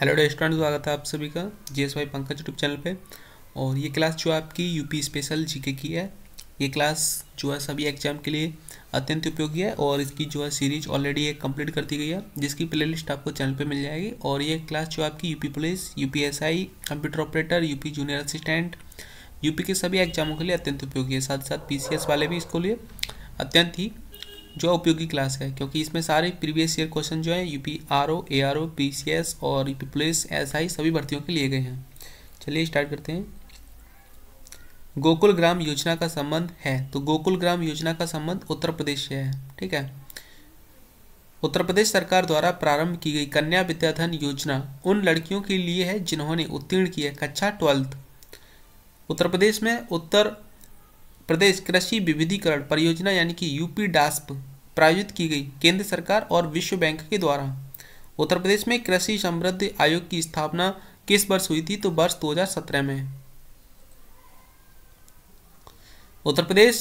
hello student स्वागत है आप सभी का G S Y Pankaj YouTube channel पे और ये क्लास जो आपकी यूपी स्पेशल जीके की है ये क्लास जो है सभी एग्जाम के लिए अत्यंत उपयोगी है और इसकी जो है सीरीज ऑलरेडी एक कंप्लीट कर दी गई है जिसकी प्लेलिस्ट आपको चैनल पे मिल जाएगी और ये क्लास जो आपकी UP police UPSI computer operator UP junior assistant UP के सभी एग्जामों के लिए अत्यंत उपयोगी है साथ ही साथ पी वाले भी इसको लिए अत्यंत ही जो उपयोगी क्लास है क्योंकि इसमें सारे प्रीवियस ईयर क्वेश्चन जो है U P R O A R O P C S और U P police S I सभी भर्तियों के लिए गए हैं चलिए स्टार्ट करते हैं गोकुल ग्राम योजना का संबंध है तो गोकुल ग्राम योजना का संबंध उत्तर प्रदेश से है ठीक है उत्तर प्रदेश सरकार द्वारा प्रारंभ की गई कन्या विद्याधन योजना उन लड़कियों के लिए है जिन्होंने उत्तीर्ण किया कक्षा ट्वेल्थ उत्तर प्रदेश में उत्तर प्रदेश कृषि विविधीकरण परियोजना यानी कि यूपी डास्प प्रायोजित की गई केंद्र सरकार और विश्व बैंक के द्वारा उत्तर प्रदेश में कृषि समृद्धि आयोग की स्थापना किस वर्ष हुई थी तो वर्ष 2017 में उत्तर प्रदेश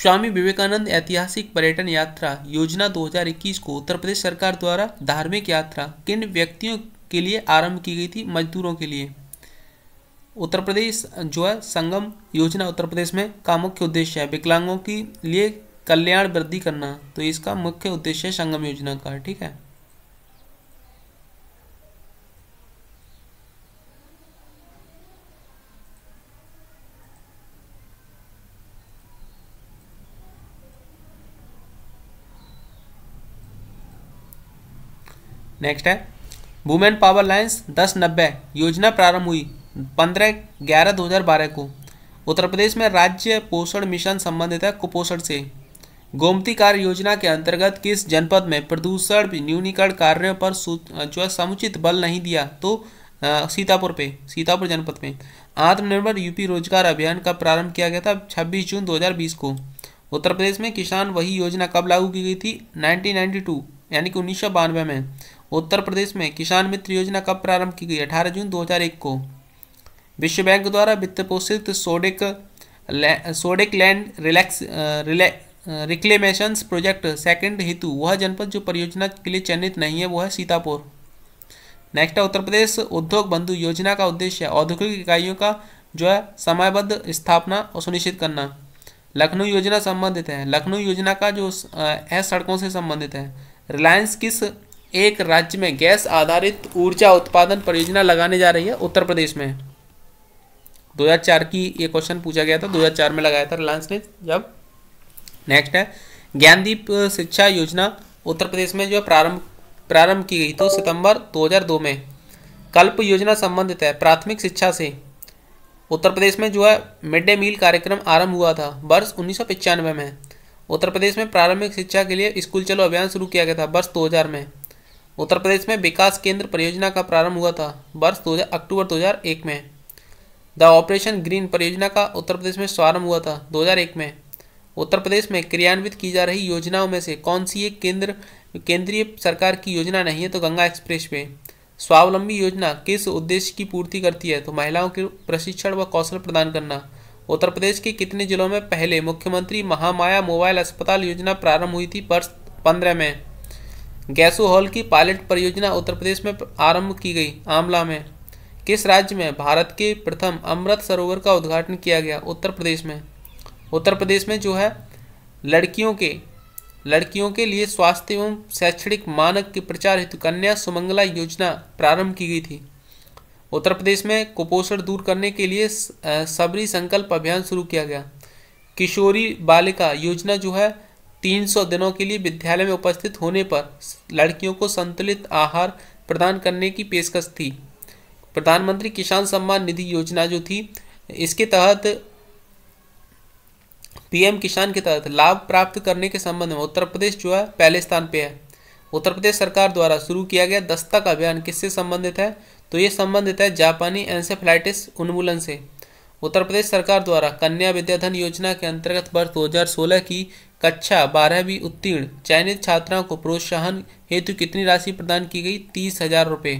स्वामी विवेकानंद ऐतिहासिक पर्यटन यात्रा योजना 2021 को उत्तर प्रदेश सरकार द्वारा धार्मिक यात्रा किन व्यक्तियों के लिए आरंभ की गई थी मजदूरों के लिए उत्तर प्रदेश जो है संगम योजना उत्तर प्रदेश में का मुख्य उद्देश्य है विकलांगों के लिए कल्याण वृद्धि करना तो इसका मुख्य उद्देश्य संगम योजना का ठीक है नेक्स्ट है वुमेन पावर लाइन्स दस नब्बे योजना प्रारंभ हुई पंद्रह ग्यारह दो हजार बारह को उत्तर प्रदेश में राज्य पोषण मिशन संबंधित है कुपोषण से गोमती कार्य योजना के अंतर्गत किस जनपद में प्रदूषण न्यूनीकरण कार्यों पर जो है समुचित बल नहीं दिया तो सीतापुर पे सीतापुर जनपद में आत्मनिर्भर यूपी रोजगार अभियान का प्रारंभ किया गया था 26 जून 2020 को उत्तर प्रदेश में किसान वही योजना कब लागू की गई थी 1992 यानी कि उन्नीस में उत्तर प्रदेश में किसान मित्र योजना कब प्रारंभ की गई अठारह जून दो को विश्व बैंक द्वारा वित्त पोषित sodic sodic land relax reclamation project second हेतु वह जनपद जो परियोजना के लिए चयनित नहीं है वो है सीतापुर नेक्स्ट है उत्तर प्रदेश उद्योग बंधु योजना का उद्देश्य औद्योगिक इकाइयों का जो है समयबद्ध स्थापना और सुनिश्चित करना लखनऊ योजना संबंधित है लखनऊ योजना का जो है सड़कों से संबंधित है रिलायंस किस एक राज्य में गैस आधारित ऊर्जा उत्पादन परियोजना लगाने जा रही है उत्तर प्रदेश में 2004 की ये क्वेश्चन पूछा गया था 2004 में लगाया था रिलायंस ने जब नेक्स्ट है ज्ञानदीप शिक्षा योजना उत्तर प्रदेश में जो है प्रारंभ प्रारंभ की गई तो सितंबर 2002 में कल्प योजना संबंधित है प्राथमिक शिक्षा से उत्तर प्रदेश में जो है मिड डे मील कार्यक्रम आरंभ हुआ था वर्ष उन्नीस में उत्तर प्रदेश में प्रारंभिक शिक्षा के लिए स्कूल चलो अभियान शुरू किया गया था वर्ष 2000 में उत्तर प्रदेश में विकास केंद्र परियोजना का प्रारंभ हुआ था वर्ष दो अक्टूबर 2001 में द ऑपरेशन ग्रीन परियोजना का उत्तर प्रदेश में शुभारंभ हुआ था 2001 में उत्तर प्रदेश में क्रियान्वित की जा रही योजनाओं में से कौन सी एक केंद्र केंद्रीय सरकार की योजना नहीं है तो गंगा एक्सप्रेस वे स्वावलंबी योजना किस उद्देश्य की पूर्ति करती है तो महिलाओं के प्रशिक्षण व कौशल प्रदान करना उत्तर प्रदेश के कितने जिलों में पहले मुख्यमंत्री महामाया मोबाइल अस्पताल योजना प्रारंभ हुई थी वर्ष पंद्रह में गैसो हॉल की पायलट परियोजना उत्तर प्रदेश में आरंभ की गई आमला में किस राज्य में भारत के प्रथम अमृत सरोवर का उद्घाटन किया गया उत्तर प्रदेश में उत्तर प्रदेश में जो है लड़कियों के लड़कियों के लिए स्वास्थ्य एवं शैक्षणिक मानक के प्रचार हेतु कन्या सुमंगला योजना प्रारंभ की गई थी उत्तर प्रदेश में कुपोषण दूर करने के लिए सबरी संकल्प अभियान शुरू किया गया किशोरी बालिका योजना जो है 300 दिनों के लिए विद्यालय में उपस्थित होने पर लड़कियों को संतुलित आहार प्रदान करने की पेशकश थी प्रधानमंत्री किसान सम्मान निधि योजना जो थी इसके तहत पीएम किसान के तहत लाभ प्राप्त करने के संबंध में उत्तर प्रदेश जो है पहले स्थान पे है उत्तर प्रदेश सरकार द्वारा शुरू किया गया दस्तक अभियान किससे संबंधित है तो ये संबंधित है जापानी एंसेफ्लाइटिस उन्मूलन से उत्तर प्रदेश सरकार द्वारा कन्या विद्याधन योजना के अंतर्गत वर्ष सोलह की कक्षा बारहवीं उत्तीर्ण चयनित छात्राओं को प्रोत्साहन हेतु कितनी राशि प्रदान की गई तीस हजार रुपये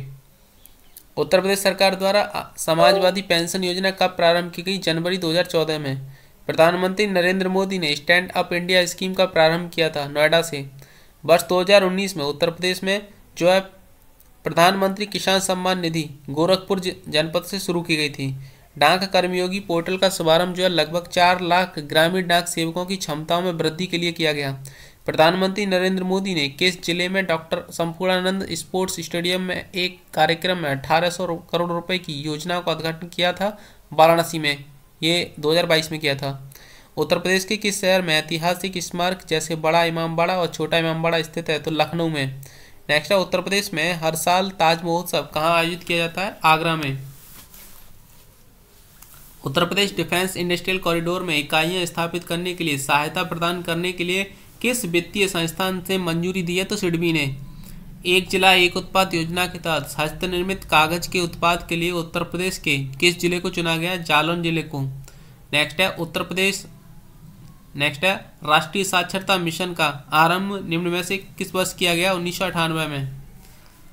उत्तर प्रदेश सरकार द्वारा समाजवादी पेंशन योजना कब प्रारंभ की गई जनवरी 2014 में प्रधानमंत्री नरेंद्र मोदी ने स्टैंड अप इंडिया स्कीम का प्रारंभ किया था नोएडा से वर्ष 2019 में उत्तर प्रदेश में जो है प्रधानमंत्री किसान सम्मान निधि गोरखपुर जनपद से शुरू की गई थी डाक कर्मयोगी पोर्टल का शुभारंभ जो है लगभग चार लाख ग्रामीण डाक सेवकों की क्षमताओं में वृद्धि के लिए किया गया प्रधानमंत्री नरेंद्र मोदी ने किस जिले में डॉक्टर संपूर्णानंद स्पोर्ट्स स्टेडियम में एक कार्यक्रम में अठारह करोड़ रुपए की योजना का उद्घाटन किया था वाराणसी में ये 2022 में किया था उत्तर प्रदेश के किस शहर में ऐतिहासिक स्मारक जैसे बड़ा इमामबाड़ा और छोटा इमामबाड़ा स्थित है तो लखनऊ में नेक्स्ट है उत्तर प्रदेश में हर साल ताज महोत्सव कहाँ आयोजित किया जाता है आगरा में Uttar Pradesh defence industrial corridor में इकाइयाँ स्थापित करने के लिए सहायता प्रदान करने के लिए किस वित्तीय संस्थान से मंजूरी दी है तो सिडबी ने एक जिला एक उत्पाद योजना के तहत हस्त निर्मित कागज के उत्पाद के लिए उत्तर प्रदेश के किस जिले को चुना गया जालौन जिले को नेक्स्ट है उत्तर प्रदेश नेक्स्ट है राष्ट्रीय साक्षरता मिशन का आरंभ निम्न में से किस वर्ष किया गया उन्नीस में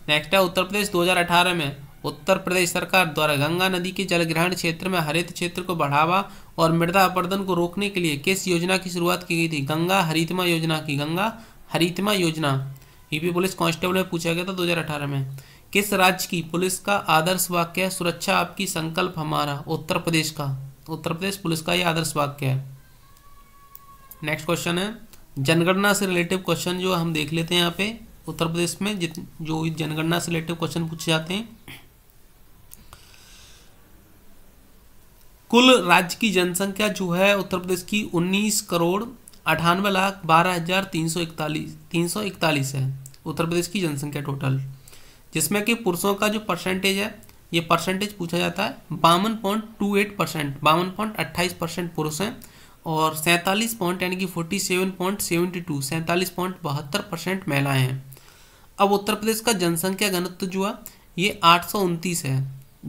नेक्स्ट है उत्तर प्रदेश 2018 में उत्तर प्रदेश सरकार द्वारा गंगा नदी के जलग्रहण क्षेत्र में हरित क्षेत्र को बढ़ावा और मृदा अपर्दन को रोकने के लिए किस योजना की शुरुआत की गई थी गंगा हरितमा योजना की गंगा हरितमा योजना यूपी पुलिस कांस्टेबल में पूछा गया था 2018 में किस राज्य की पुलिस का आदर्श वाक्य है सुरक्षा आपकी संकल्प हमारा उत्तर प्रदेश का उत्तर प्रदेश पुलिस का यह आदर्श वाक्य है नेक्स्ट क्वेश्चन है जनगणना से रिलेटिव क्वेश्चन जो हम देख लेते हैं यहाँ पे उत्तर प्रदेश में जित जो जनगणना से रिलेटिव क्वेश्चन पूछे जाते हैं कुल राज्य की जनसंख्या जो है उत्तर प्रदेश की उन्नीस करोड़ अठानवे लाख बारह हजार तीन सौ इकतालीस तीन सौ इकतालीस है उत्तर प्रदेश की जनसंख्या टोटल जिसमें कि पुरुषों का जो परसेंटेज है ये परसेंटेज पूछा जाता है बावन पॉइंट टू एट परसेंट बावन पॉइंट अट्ठाईस परसेंट पुरुष हैं और सैंतालीस पॉइंट यानी कि forty seven point seventy two सैंतालीस पॉइंट बहत्तर परसेंट महिलाएँ हैं अब उत्तर प्रदेश का जनसंख्या घनत्व जो है ये आठ सौ उनतीस है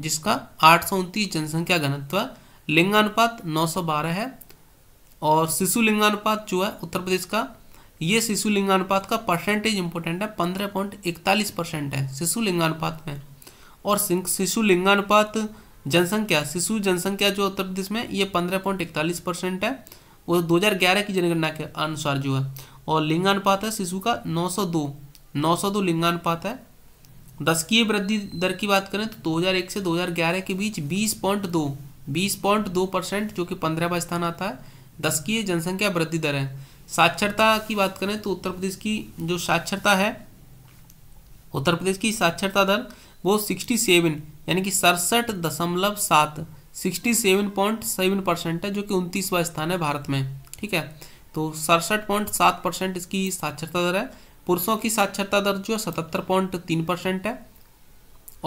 जिसका आठ सौ उनतीस जनसंख्या घनत्व लिंगानुपात नौ सौ बारह है और शिशु लिंगानुपात जो है उत्तर प्रदेश का ये शिशु लिंगानुपात का परसेंटेज इंपॉर्टेंट है पंद्रह पॉइंट इकतालीस परसेंट है शिशु लिंगानुपात में और शिशु लिंगानुपात जनसंख्या शिशु जनसंख्या जो उत्तर प्रदेश में ये पंद्रह पॉइंट इकतालीस परसेंट है वो 2011 की जनगणना के अनुसार जो है और लिंगानुपात है शिशु का 902 902 लिंगानुपात है दस की वृद्धि दर की बात करें तो 2001 से 2011 के बीच 20.2 20.2 परसेंट जो कि पंद्रहवा स्थान आता है दस की जनसंख्या वृद्धि दर है साक्षरता की बात करें तो उत्तर प्रदेश की जो साक्षरता है उत्तर प्रदेश की साक्षरता दर वो सिक्सटी सेवन यानी कि सड़सठ दशमलव सात sixty seven point seven percent है जो कि उनतीसवा स्थान है भारत में ठीक है तो सड़सठ पॉइंट सात परसेंट इसकी साक्षरता दर है पुरुषों की साक्षरता दर जो है सतहत्तर पॉइंट तीन परसेंट है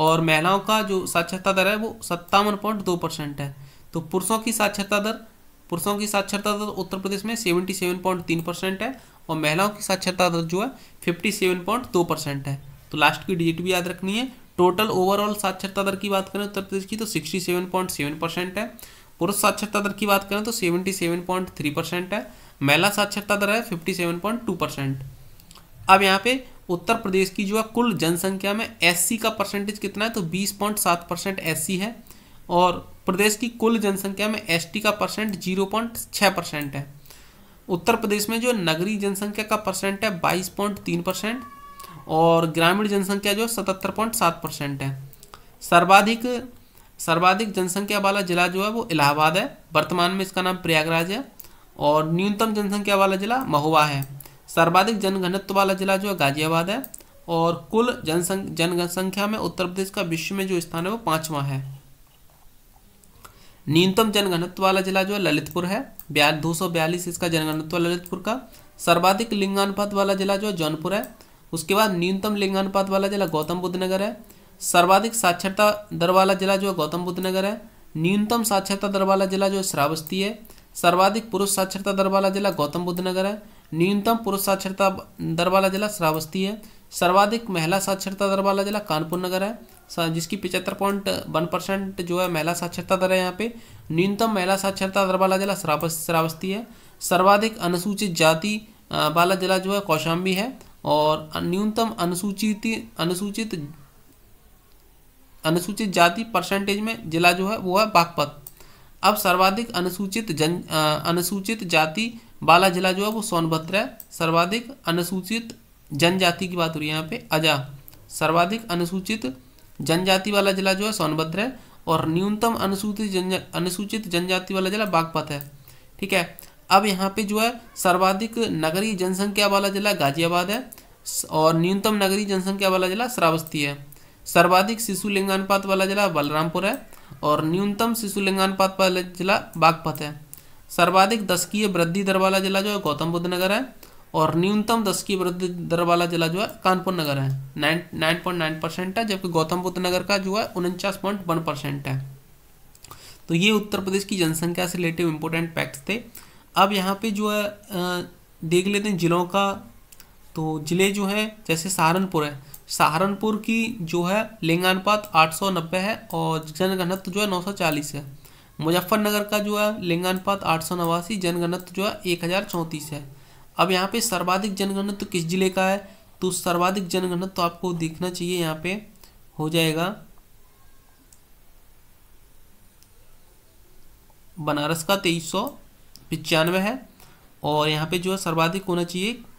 और महिलाओं का जो साक्षरता दर है वो सत्तावन पॉइंट दो परसेंट है तो पुरुषों की साक्षरता दर पुरुषों की साक्षरता दर उत्तर प्रदेश में सेवेंटी सेवन पॉइंट तीन परसेंट है और महिलाओं की साक्षरता दर जो है फिफ्टी सेवन पॉइंट दो परसेंट है तो लास्ट की डिजिट भी याद रखनी है टोटल ओवरऑल साक्षरता दर की बात करें उत्तर प्रदेश की तो sixty seven point seven percent है पुरुष साक्षरता दर की बात करें तो seventy seven point three percent है महिला साक्षरता दर है fifty seven point two percent अब यहाँ पे उत्तर प्रदेश की जो है कुल जनसंख्या में एस का परसेंटेज कितना है तो बीस पॉइंट सात परसेंट एस है और प्रदेश की कुल जनसंख्या में एसटी का परसेंट जीरो पॉइंट छः परसेंट है उत्तर प्रदेश में जो नगरीय जनसंख्या का परसेंट है बाईस पॉइंट तीन परसेंट और ग्रामीण जनसंख्या जो सतहत्तर पॉइंट सात परसेंट है सर्वाधिक सर्वाधिक जनसंख्या वाला जिला जो है वो इलाहाबाद है वर्तमान में इसका नाम प्रयागराज है और न्यूनतम जनसंख्या वाला जिला महुआ है सर्वाधिक जनघनत्व वाला जिला जो है गाजियाबाद है और कुल जनसंख्या में उत्तर प्रदेश का विश्व में जो स्थान है वो पाँचवा है न्यूनतम जनगणत्व वाला जिला जो है ललितपुर है ब्या दो सौ बयालीस इसका जनगणत्व ललितपुर का सर्वाधिक लिंगानुपात वाला जिला जो है जौनपुर है उसके बाद न्यूनतम लिंगानुपात वाला जिला गौतम बुद्ध नगर है सर्वाधिक साक्षरता दर वाला जिला जो है गौतम बुद्ध नगर है न्यूनतम साक्षरता दर वाला जिला जो है श्रावस्ती है सर्वाधिक पुरुष साक्षरता दर वाला जिला गौतम बुद्ध नगर है न्यूनतम पुरुष साक्षरता दर वाला जिला श्रावस्ती है सर्वाधिक महिला साक्षरता दर वाला जिला कानपुर नगर है जिसकी पिचहत्तर पॉइंट वन परसेंट जो है महिला साक्षरता दर है यहाँ पे न्यूनतम महिला साक्षरता दर वाला जिला श्रावस्ती है सर्वाधिक अनुसूचित जाति वाला जिला जो है कौशाम्बी है और न्यूनतम अनुसूचित अनुसूचित अनुसूचित जाति परसेंटेज में जिला जो है वो है बागपत अब सर्वाधिक अनुसूचित जन अनुसूचित जाति वाला जिला जो है वो सोनभद्र है सर्वाधिक अनुसूचित जनजाति की बात हो रही है यहाँ पे अजा सर्वाधिक अनुसूचित जनजाति वाला जिला जो है सोनभद्र है और न्यूनतम अनुसूचित जन अनुसूचित जनजाति वाला जिला बागपत है ठीक है अब यहाँ पे जो है सर्वाधिक नगरीय जनसंख्या वाला जिला गाजियाबाद है और न्यूनतम नगरीय जनसंख्या वाला जिला श्रावस्ती है सर्वाधिक शिशु लिंगानुपात वाला जिला बलरामपुर है और न्यूनतम शिशु लिंगानुपात वाला जिला बागपत है सर्वाधिक दशकीय वृद्धि दर वाला जिला जो है गौतम बुद्ध नगर है और न्यूनतम दस की वृद्धि दर वाला जिला जो है कानपुर नगर है nine nine point nine percent है जबकि गौतम बुद्ध नगर का जो है उनचास पॉइंट वन परसेंट है तो ये उत्तर प्रदेश की जनसंख्या से रिलेटिव इम्पोर्टेंट फैक्ट्स थे अब यहाँ पे जो है देख लेते हैं जिलों का तो ज़िले जो हैं जैसे सहारनपुर है सहारनपुर की जो है लिंगानुपात 890 है और जनघनत्व जो है 940 है मुजफ्फरनगर का जो है लिंगानुपात आठ सौ नवासी जनगणत जो है एक हज़ार चौंतीस है अब यहाँ पे सर्वाधिक जनगणना तो किस जिले का है तो सर्वाधिक जनगणना तो आपको देखना चाहिए यहाँ पे हो जाएगा बनारस का तेईस सौ पचानवे है और यहाँ पे जो है सर्वाधिक होना चाहिए